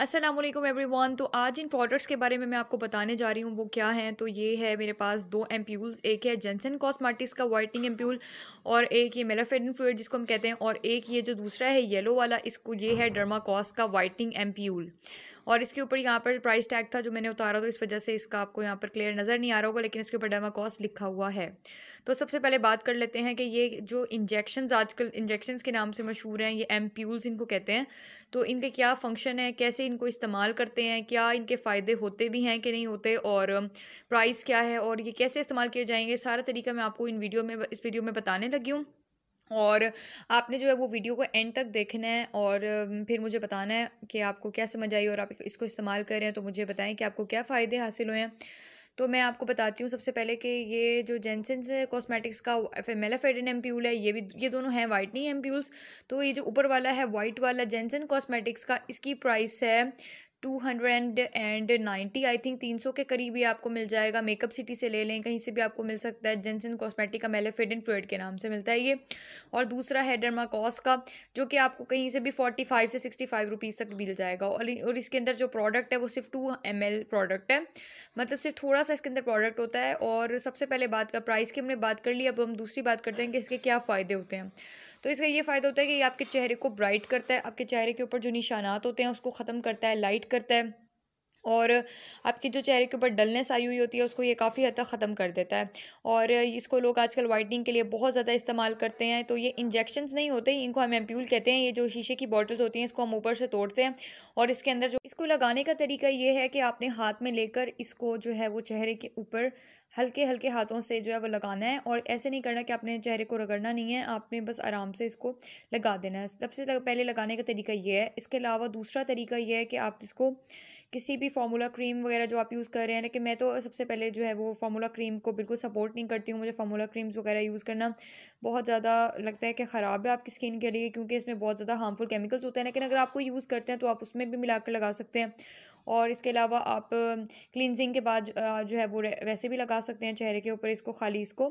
Aslam everyone तो आज इन products के बारे में मैं आपको बताने जा रही हूँ वो क्या हैं तो ये है मेरे पास दो एम्प्यूल्स एक है जेंसन कॉस्मेटिक्स का वाइटनिंग एम्प्यूल और एक ये मेलाफेडन फ्लूड जिसको हम कहते हैं और एक ये जो दूसरा है येलो वाला इसको ये है डर्मा का वाइटनिंग एम्प्यूल और इसके ऊपर यहाँ पर प्राइस टैग था जो मैंने उतारा तो इस वजह से इसका आपको यहाँ पर क्लियर नज़र नहीं आ रहा होगा लेकिन इसके ऊपर डेमा कॉस्ट लिखा हुआ है तो सबसे पहले बात कर लेते हैं कि ये जो इंजेक्शन आजकल इंजेक्शन के नाम से मशहूर हैं ये एम इनको कहते हैं तो इनके क्या फंक्शन है कैसे इनको इस्तेमाल करते हैं क्या इनके फ़ायदे होते भी हैं कि नहीं होते और प्राइस um, क्या है और ये कैसे इस्तेमाल किए जाएंगे सारा तरीका मैं आपको इन वीडियो में इस वीडियो में बताने लगी हूँ और आपने जो है वो वीडियो को एंड तक देखना है और फिर मुझे बताना है कि आपको क्या समझ आई और आप इसको इस्तेमाल कर रहे हैं तो मुझे बताएं कि आपको क्या फ़ायदे हासिल हुए हैं तो मैं आपको बताती हूँ सबसे पहले कि ये जो जेंसन्स कॉस्मेटिक्स का मेलाफेडिन एम्प्यूल है ये भी ये दोनों हैं वाइटनिंग एम्प्यूल्स तो ये जो ऊपर वाला है वाइट वाला जेंसन कॉस्मेटिक्स का इसकी प्राइस है two hundred and ninety I think तीन सौ के करीब ही आपको मिल जाएगा मेकअप सिटी से ले लें कहीं से भी आपको मिल सकता है जेंसन कॉस्मेटिक का फेड एंड फ्लूड के नाम से मिलता है ये और दूसरा है डर्माकॉस का जो कि आपको कहीं से भी फोर्टी फाइव से सिक्सटी फाइव रुपीज़ तक मिल जाएगा और और इसके अंदर जो प्रोडक्ट है वो सिर्फ टू एम एल प्रोडक्ट है मतलब सिर्फ थोड़ा सा इसके अंदर प्रोडक्ट होता है और सबसे पहले बात कर प्राइस की हमने बात कर ली अब हम दूसरी बात करते हैं कि इसके क्या फ़ायदे होते हैं तो इसका ये फ़ायदा होता है कि ये आपके चेहरे को ब्राइट करता है आपके चेहरे के ऊपर जो निशानात होते हैं उसको ख़त्म करता है लाइट करता है और आपके जो चेहरे के ऊपर डलनेस आई हुई होती है उसको ये काफ़ी हद तक ख़त्म कर देता है और इसको लोग आजकल वाइटनिंग के लिए बहुत ज़्यादा इस्तेमाल करते हैं तो ये इंजेक्शन नहीं होते इनको हम एम्प्यूल कहते हैं ये जो शीशे की बॉटल्स होती हैं इसको हम ऊपर से तोड़ते हैं और इसके अंदर जो इसको लगाने का तरीका ये है कि आपने हाथ में लेकर इसको जो है वो चेहरे के ऊपर हल्के हल्के हाथों से जो है वो लगाना है और ऐसे नहीं करना कि आपने चेहरे को रगड़ना नहीं है आपने बस आराम से इसको लगा देना है सबसे पहले लगाने का तरीका ये है इसके अलावा दूसरा तरीका यह है कि आप इसको किसी भी फार्मूला क्रीम वगैरह जो आप यूज़ कर रहे हैं लेकिन मैं तो सबसे पहले जो है वो फार्मूला क्रीम को बिल्कुल सपोर्ट नहीं करती हूँ मुझे फार्मूला क्रीम्स वगैरह यूज़ करना बहुत ज़्यादा लगता है कि ख़राब है आपकी स्किन के लिए क्योंकि इसमें बहुत ज़्यादा हार्मफुल केमिकल्स होते हैं लेकिन अगर आपको यूज़ करते हैं तो आप उसमें भी मिला लगा सकते हैं और इसके अलावा आप क्लिनजिंग के बाद जो है वो वैसे भी लगा सकते हैं चेहरे के ऊपर इसको खाली इसको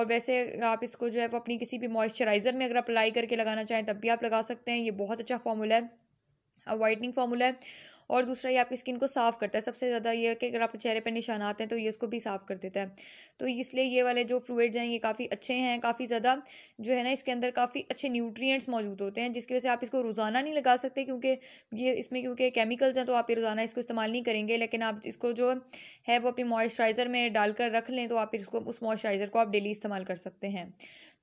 और वैसे आप इसको जो है वो अपनी किसी भी मॉइस्चराइज़र में अगर अप्लाई करके लगाना चाहें तब भी आप लगा सकते हैं ये बहुत अच्छा फार्मूला है वाइटनिंग फार्मूला है और दूसरा ये आपकी स्किन को साफ़ करता है सबसे ज़्यादा ये है कि अगर आपके चेहरे पर निशान आते हैं तो ये उसको भी साफ़ कर देता है तो इसलिए ये वाले जो फ्रूड्स हैं ये काफ़ी अच्छे हैं काफ़ी ज़्यादा जो है ना इसके अंदर काफ़ी अच्छे न्यूट्रियट्स मौजूद होते हैं जिसकी वजह से आप इसको रोज़ाना नहीं लगा सकते क्योंकि ये इसमें क्योंकि केमिकल्स हैं तो आप ये रोज़ाना इसको इस्तेमाल नहीं करेंगे लेकिन आप इसको जो है वो अपनी मॉइस्चराइज़र में डालकर रख लें तो आप इसको उस मॉइस्चराइज़र को आप डेली इस्तेमाल कर सकते हैं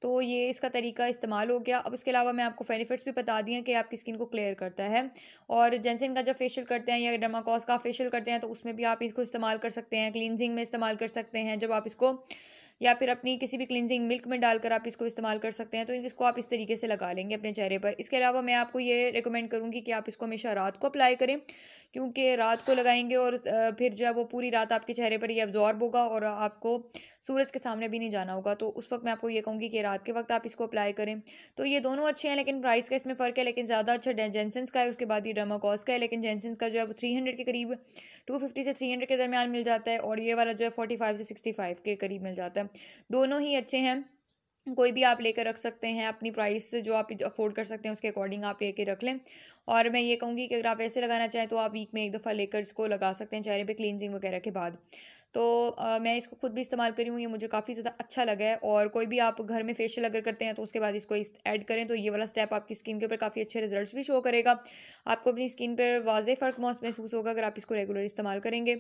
तो ये इसका तरीका इस्तेमाल हो गया अब इसके अलावा मैं आपको बेनिफिट्स भी बता दिए कि आपकी स्किन को क्लियर करता है और जेंसिन का जब फेशियल कर करते हैं या डर्माकॉस का फेशियल करते हैं तो उसमें भी आप इसको इस्तेमाल कर सकते हैं क्लिनजिंग में इस्तेमाल कर सकते हैं जब आप इसको या फिर अपनी किसी भी क्लिनजिंग मिल्क में डालकर आप इसको इस्तेमाल कर सकते हैं तो इसको आप इस तरीके से लगा लेंगे अपने चेहरे पर इसके अलावा मैं आपको ये रिकमेंड करूँगी कि आप इसको हमेशा रात को अप्लाई करें क्योंकि रात को लगाएंगे और फिर जो है वो पूरी रात आपके चेहरे पर ये एब्जॉर्ब होगा और आपको सूरज के सामने भी नहीं जाना होगा तो उस वक्त मैं आपको ये कहूँगी कि रात के वक्त आप इसको अप्लाई करें तो ये दोनों अच्छे हैं लेकिन प्राइस का इसमें फ़र्क है लेकिन ज़्यादा अच्छा जेंसन्स का है उसके बाद ये डर्माकॉस का है लेकिन जेंसन्स का जो है वो थ्री हंड्रेड के करीब टू फिफ्टी से थ्री हंड्रेड के दरमियान मिल जाता है और ये वाला जो है फोर्टी फाइव से सिक्सटी फाइव के करीब मिल जाता है दोनों ही अच्छे हैं कोई भी आप लेकर रख सकते हैं अपनी प्राइस जो आप अफोर्ड कर सकते हैं उसके अकॉर्डिंग आप लेके रख लें और मैं ये कहूँगी कि अगर आप ऐसे लगाना चाहें तो आप वीक में एक दफ़ा लेकर इसको लगा सकते हैं चेहरे पे क्लींजिंग वगैरह के बाद तो आ, मैं इसको खुद भी इस्तेमाल करी हूँ ये मुझे काफ़ी ज़्यादा अच्छा लगा है और कोई भी आप घर में फेशियल अगर करते हैं तो उसके बाद इसको ऐड करें तो ये वाला स्टेप आपकी स्किन के ऊपर काफ़ी अच्छे रिजल्ट भी शो करेगा आपको अपनी स्किन पर वाजे फ़र्क महसूस होगा अगर आप इसको रेगुलर इस्तेमाल करेंगे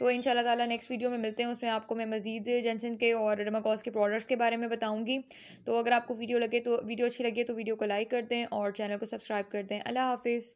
तो इन ताला नेक्स्ट वीडियो में मिलते हैं उसमें आपको मैं मजीद जेंसन के और डर्माकॉस के प्रोडक्ट्स के बारे में बताऊँगी तो अगर आपको वीडियो लगे तो वीडियो अच्छी लगी तो वीडियो को लाइक कर दें और चैनल को सब्सक्राइब कर दें अल्लाह हाफिज़